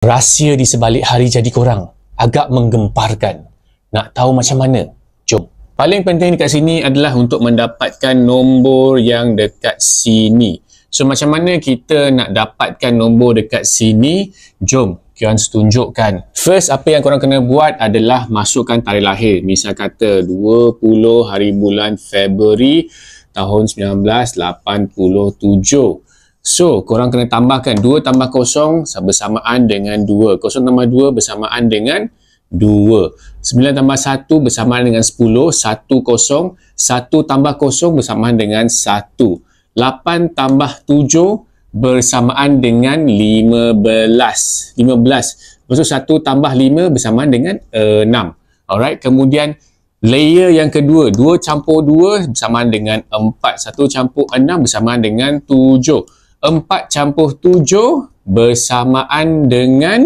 Rahsia di sebalik hari jadi korang agak menggemparkan. Nak tahu macam mana? Jom. Paling penting dekat sini adalah untuk mendapatkan nombor yang dekat sini. So macam mana kita nak dapatkan nombor dekat sini? Jom, Kian tunjukkan. First, apa yang korang kena buat adalah masukkan tarikh lahir. Misal kata 20 hari bulan Februari tahun 1987. So, korang kena tambahkan 2 tambah kosong bersamaan dengan 2. kosong tambah 2 bersamaan dengan 2. 9 tambah 1 bersamaan dengan 10. kosong 1 tambah kosong bersamaan dengan 1. 8 tambah 7 bersamaan dengan 15. 15. So, 1 tambah 5 bersamaan dengan 6. Eh, Alright, kemudian layer yang kedua, 2 campur 2 bersamaan dengan 4. 1 campur 6 bersamaan dengan 7. Empat campur tujuh bersamaan dengan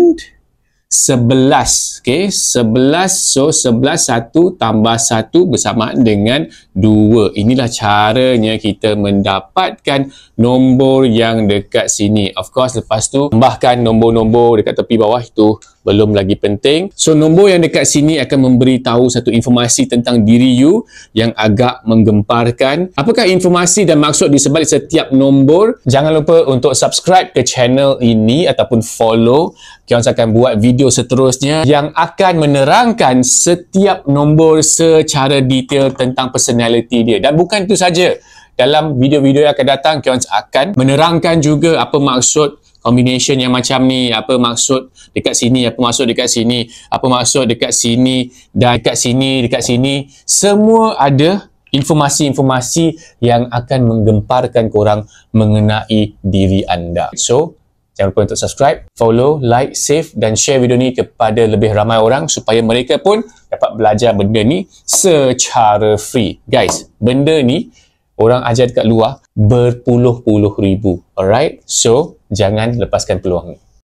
sebelas. Okey, sebelas so sebelas satu tambah satu bersamaan dengan dua. Inilah caranya kita mendapatkan nombor yang dekat sini. Of course lepas tu tambahkan nombor-nombor dekat tepi bawah itu belum lagi penting. So nombor yang dekat sini akan memberitahu satu informasi tentang diri you yang agak menggemparkan. Apakah informasi dan maksud di sebalik setiap nombor? Jangan lupa untuk subscribe ke channel ini ataupun follow. Kita akan buat video seterusnya yang akan menerangkan setiap nombor secara detail tentang personality dia. Dan bukan itu saja. Dalam video-video yang akan datang, Kions akan menerangkan juga apa maksud combination yang macam ni apa maksud dekat sini apa maksud dekat sini apa maksud dekat sini dan dekat sini dekat sini semua ada informasi-informasi yang akan menggemparkan korang mengenai diri anda so jangan lupa untuk subscribe follow like save dan share video ni kepada lebih ramai orang supaya mereka pun dapat belajar benda ni secara free guys benda ni orang ajar dekat luar berpuluh-puluh ribu Alright, so jangan lepaskan peluang ni.